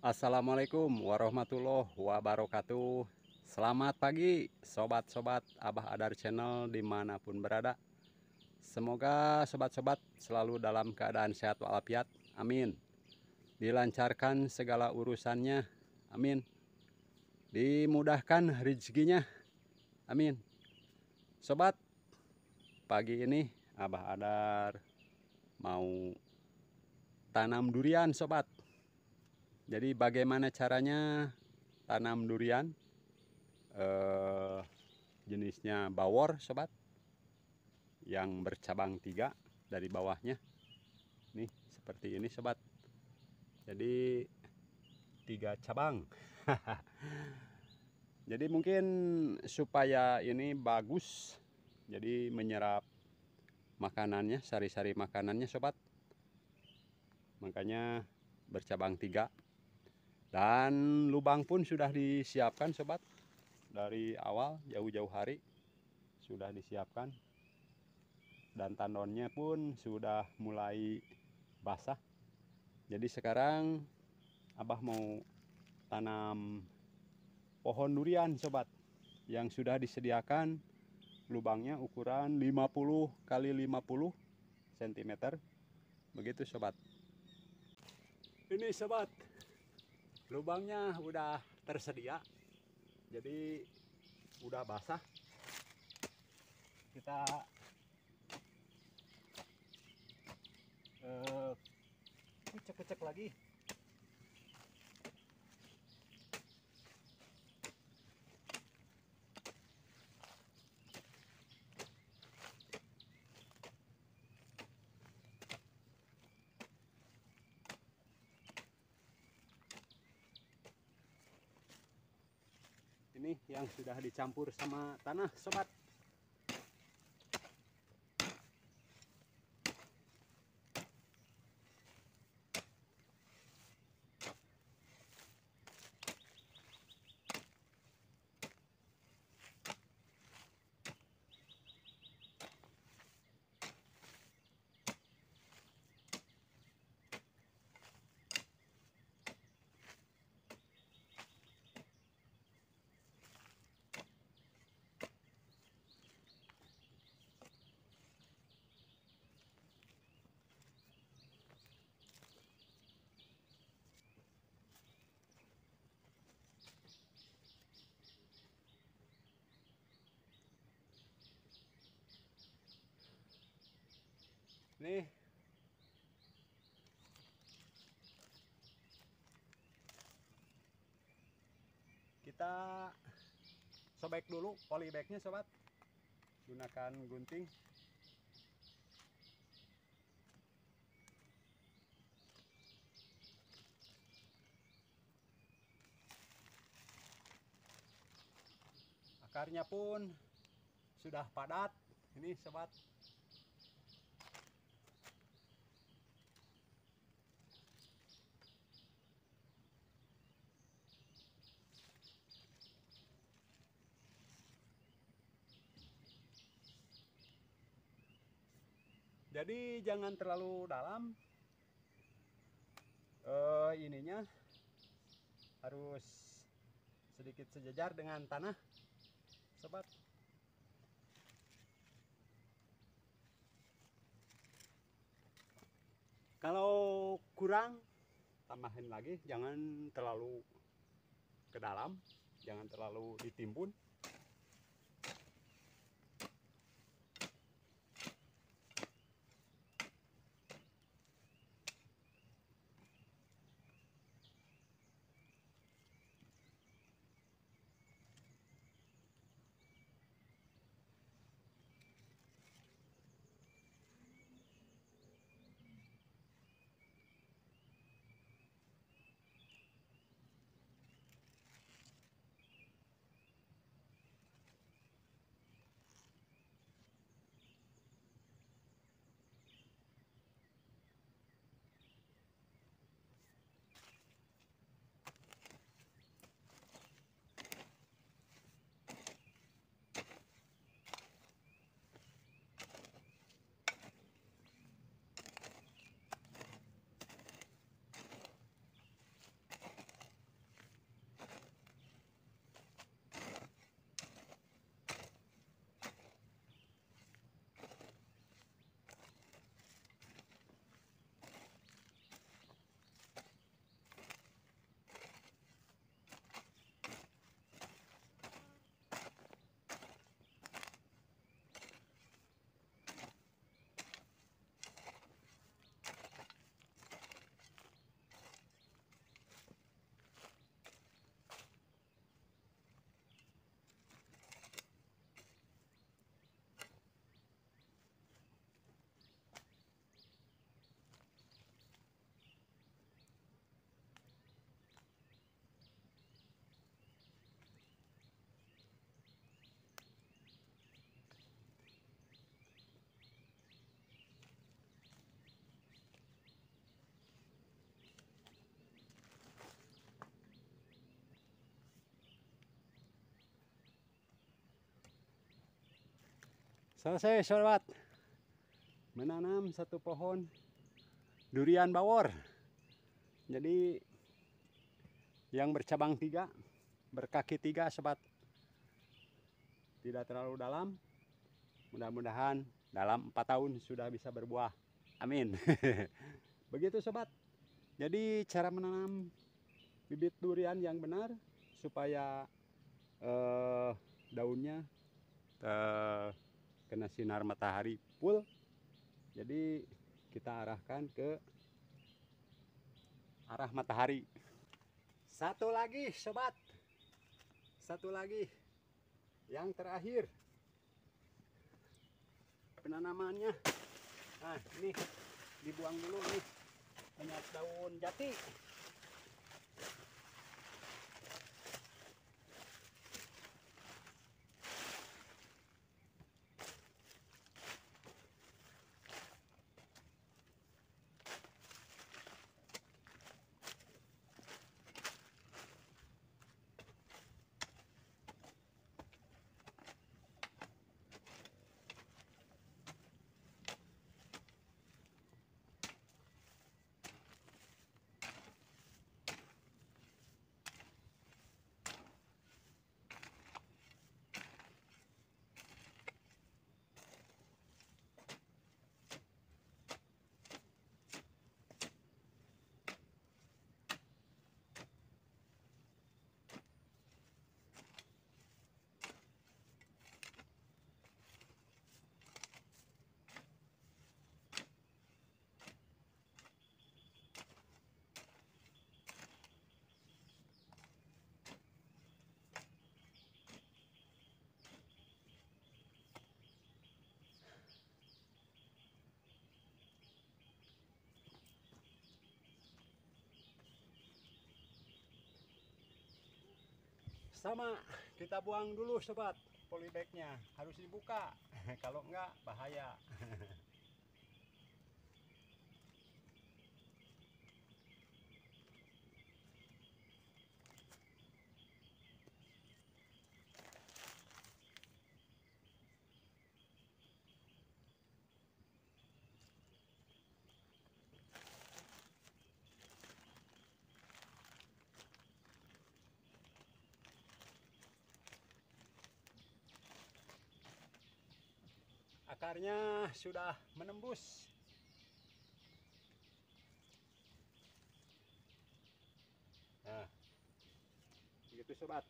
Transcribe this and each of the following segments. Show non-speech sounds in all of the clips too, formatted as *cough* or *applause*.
Assalamualaikum warahmatullahi wabarakatuh Selamat pagi sobat-sobat Abah Adar Channel dimanapun berada Semoga sobat-sobat selalu dalam keadaan sehat walafiat Amin Dilancarkan segala urusannya Amin Dimudahkan rezekinya Amin Sobat Pagi ini Abah Adar mau tanam durian sobat jadi bagaimana caranya tanam durian eh, jenisnya bawor sobat yang bercabang tiga dari bawahnya nih seperti ini sobat jadi tiga cabang *laughs* jadi mungkin supaya ini bagus jadi menyerap makanannya sari-sari makanannya sobat makanya bercabang tiga dan lubang pun sudah disiapkan sobat dari awal jauh-jauh hari sudah disiapkan dan tandonnya pun sudah mulai basah. Jadi sekarang Abah mau tanam pohon durian sobat yang sudah disediakan lubangnya ukuran 50 x 50 cm. Begitu sobat. Ini sobat lubangnya udah tersedia jadi udah basah kita cek kucek uh, lagi ini yang sudah dicampur sama tanah sobat Nih. Kita sobek dulu polybagnya sobat. Gunakan gunting. akarnya pun sudah padat ini sobat jadi jangan terlalu dalam uh, ininya harus sedikit sejajar dengan tanah sobat kalau kurang tambahin lagi jangan terlalu ke dalam jangan terlalu ditimbun Selesai sobat. Menanam satu pohon durian bawor. Jadi yang bercabang tiga, berkaki tiga sobat. Tidak terlalu dalam. Mudah-mudahan dalam empat tahun sudah bisa berbuah. Amin. *laughs* Begitu sobat. Jadi cara menanam bibit durian yang benar supaya uh, daunnya uh, kena sinar matahari full jadi kita arahkan ke arah matahari satu lagi sobat satu lagi yang terakhir penanamannya nah ini dibuang dulu nih banyak daun jati sama kita buang dulu sobat polybagnya harus dibuka *laughs* kalau enggak bahaya *laughs* akarnya sudah menembus nah begitu sobat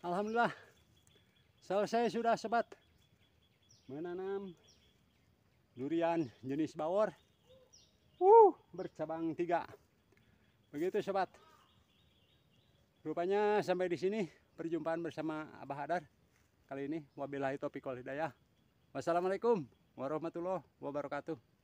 Alhamdulillah selesai sudah sobat menanam durian jenis bawor uh, bercabang tiga begitu sobat rupanya sampai di sini perjumpaan bersama Abah Hadar kali ini wabillahi taufiq wal hidayah wassalamualaikum warahmatullahi wabarakatuh